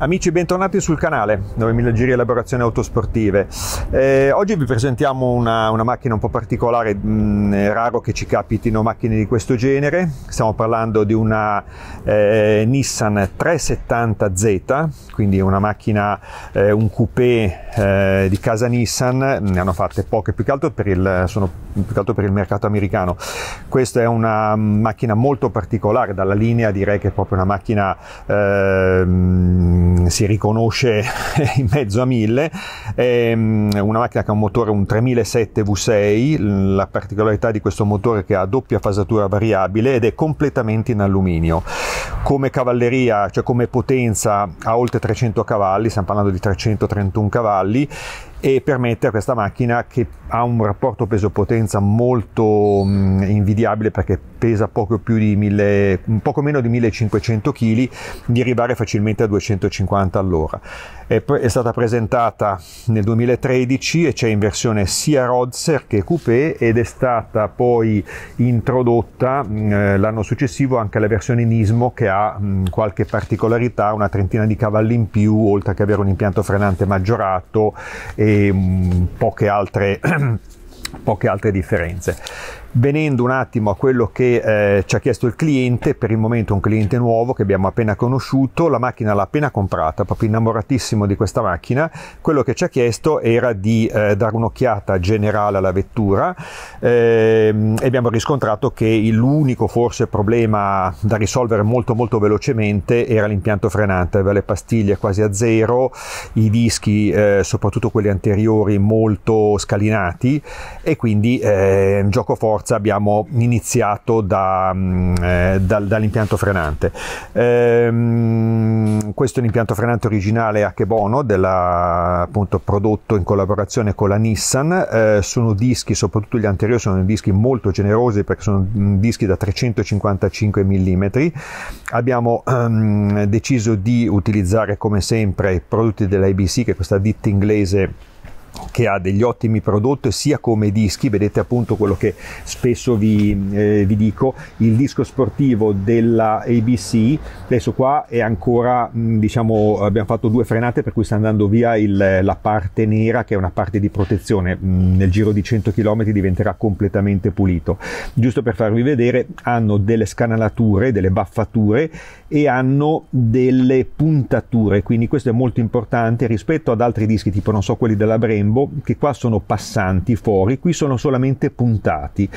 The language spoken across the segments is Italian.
Amici bentornati sul canale 9000 Giri Elaborazioni Autosportive. Eh, oggi vi presentiamo una, una, macchina un po' particolare, mh, mm, è raro che ci capitino macchine di questo genere. Stiamo parlando di una eh, Nissan 370Z, quindi una macchina, eh, un coupé eh, di casa Nissan, ne hanno fatte poche più che altro per il, sono più che altro per il mercato americano. Questa è una macchina molto particolare, dalla linea direi che è proprio una macchina ehm, Ehm, si riconosce in mezzo a 1000, è ehm, una macchina che ha un motore un 3007 V6, la particolarità di questo motore è che ha doppia fasatura variabile ed è completamente in alluminio. Come cavalleria, cioè come potenza, ha oltre 300 cavalli, stiamo parlando di 331 cavalli e permette a questa macchina che ha un rapporto peso-potenza molto mh, mm, invidiabile perché pesa poco, di mille, poco, meno di 1500 kg di arrivare facilmente a 250 all'ora. È, è, stata presentata nel 2013 e c'è in versione sia roadster che Coupé ed è stata poi introdotta mh, mm, eh, l'anno successivo anche la versione Nismo che ha mh, mm, qualche particolarità, una trentina di cavalli in più oltre che avere un impianto frenante maggiorato Mm, poche altre poche altre differenze. Venendo un attimo a quello che eh, ci ha chiesto il cliente, per il momento un cliente nuovo che abbiamo appena conosciuto, la macchina l'ha appena comprata, proprio innamoratissimo di questa macchina, quello che ci ha chiesto era di eh, dare un'occhiata generale alla vettura eh, e abbiamo riscontrato che l'unico forse problema da risolvere molto molto velocemente era l'impianto frenante, aveva le pastiglie quasi a zero, i dischi, eh, soprattutto quelli anteriori, molto scalinati e quindi eh, un gioco forte forza abbiamo iniziato da, mm, eh, dal, dall'impianto frenante. Ehm, questo è l'impianto frenante originale Akebono, della, appunto, prodotto in collaborazione con la Nissan. Eh, sono dischi, soprattutto gli anteriori, sono dischi molto generosi perché sono mm, dischi da 355 mm. Abbiamo ehm, deciso di utilizzare come sempre i prodotti dell'IBC, che è questa ditta inglese che ha degli ottimi prodotti sia come dischi, vedete appunto quello che spesso vi, eh, vi dico, il disco sportivo della ABC, adesso qua è ancora, mm, diciamo, abbiamo fatto due frenate per cui sta andando via il, la parte nera che è una parte di protezione, mm, nel giro di 100 km diventerà completamente pulito. Giusto per farvi vedere, hanno delle scanalature, delle baffature e hanno delle puntature, quindi questo è molto importante rispetto ad altri dischi, tipo non so quelli della Brera, Brembo che qua sono passanti fuori, qui sono solamente puntati.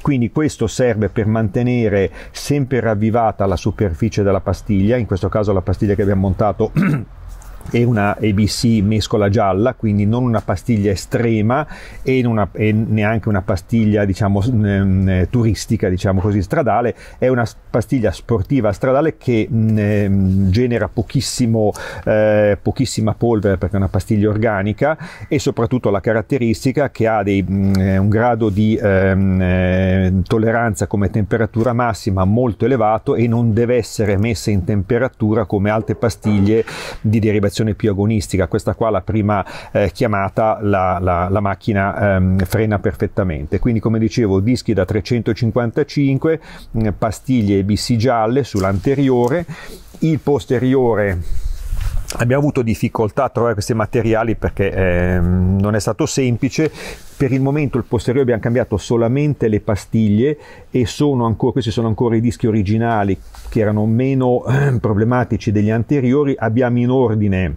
Quindi questo serve per mantenere sempre ravvivata la superficie della pastiglia, in questo caso la pastiglia che abbiamo montato e una ABC mescola gialla, quindi non una pastiglia estrema e, una, e neanche una pastiglia diciamo, mh, turistica, diciamo così, stradale, è una pastiglia sportiva stradale che mh, ehm, genera pochissimo, eh, pochissima polvere perché è una pastiglia organica e soprattutto la caratteristica che ha dei, mh, mm, eh, un grado di ehm, eh, tolleranza come temperatura massima molto elevato e non deve essere messa in temperatura come altre pastiglie di derivazione configurazione più agonistica, questa qua la prima eh, chiamata la, la, la macchina ehm, frena perfettamente. Quindi come dicevo dischi da 355, eh, mm, pastiglie BC gialle sull'anteriore, il posteriore Abbiamo avuto difficoltà a trovare questi materiali perché eh, non è stato semplice. Per il momento il posteriore abbiamo cambiato solamente le pastiglie e sono ancora, questi sono ancora i dischi originali che erano meno eh, problematici degli anteriori. Abbiamo in ordine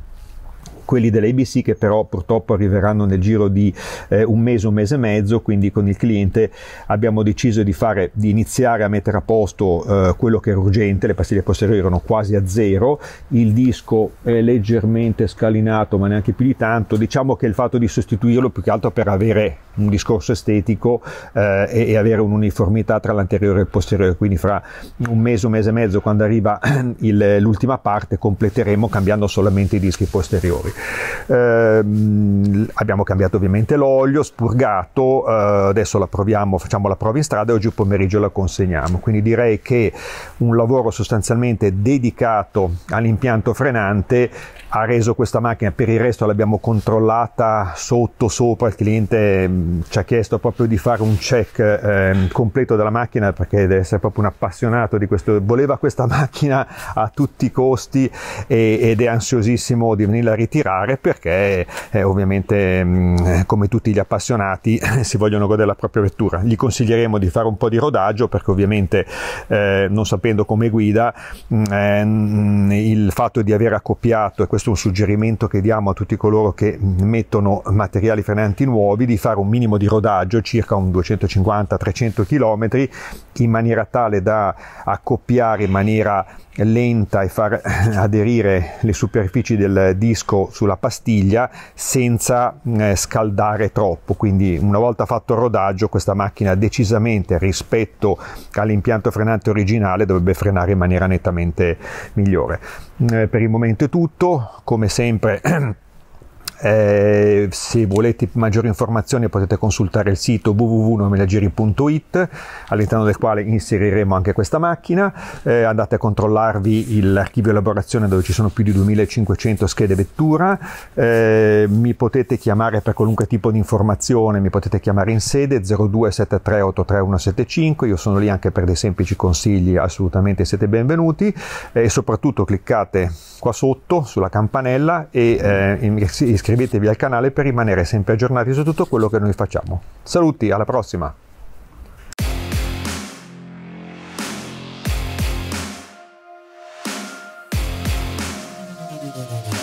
quelli dell'ABC che però purtroppo arriveranno nel giro di eh, un mese, un mese e mezzo, quindi con il cliente abbiamo deciso di, fare, di iniziare a mettere a posto eh, quello che era urgente, le pastiglie posteriori erano quasi a zero, il disco è leggermente scalinato ma neanche più di tanto, diciamo che il fatto di sostituirlo più che altro per avere un discorso estetico eh, e, e, avere un'uniformità tra l'anteriore e il posteriore, quindi fra un mese, un mese e mezzo quando arriva il, l'ultima parte completeremo cambiando solamente i dischi posteriori. Eh, abbiamo cambiato ovviamente l'olio, spurgato, eh, adesso la proviamo, facciamo la prova in strada e oggi pomeriggio la consegniamo. Quindi direi che un lavoro sostanzialmente dedicato all'impianto frenante ha reso questa macchina, per il resto l'abbiamo controllata sotto, sopra, il cliente mh, mm, ci ha chiesto proprio di fare un check eh, completo della macchina perché deve essere proprio un appassionato di questo, voleva questa macchina a tutti i costi e, ed è ansiosissimo di venirla a ritirare girare perché eh, ovviamente mh, mm, come tutti gli appassionati eh, si vogliono godere la propria vettura. Gli consiglieremo di fare un po' di rodaggio perché ovviamente eh, non sapendo come guida mh, mm, eh, mm, il fatto di aver accoppiato, e questo è un suggerimento che diamo a tutti coloro che mettono materiali frenanti nuovi, di fare un minimo di rodaggio circa un 250-300 km in maniera tale da accoppiare in maniera lenta e far eh, aderire le superfici del disco sulla pastiglia senza mm, eh, scaldare troppo, quindi una volta fatto il rodaggio questa macchina decisamente rispetto all'impianto frenante originale dovrebbe frenare in maniera nettamente migliore. Mm, eh, per il momento è tutto, come sempre Eh, se volete maggiori informazioni potete consultare il sito www.nomelagiri.it all'interno del quale inseriremo anche questa macchina. Eh, andate a controllarvi l'archivio elaborazione dove ci sono più di 2500 schede vettura. Eh, mi potete chiamare per qualunque tipo di informazione, mi potete chiamare in sede 0273833175. Io sono lì anche per dei semplici consigli, assolutamente siete benvenuti e soprattutto cliccate qua sotto sulla campanella e eh, iscrivetevi iscrivetevi al canale per rimanere sempre aggiornati su tutto quello che noi facciamo. Saluti, alla prossima! Thank you.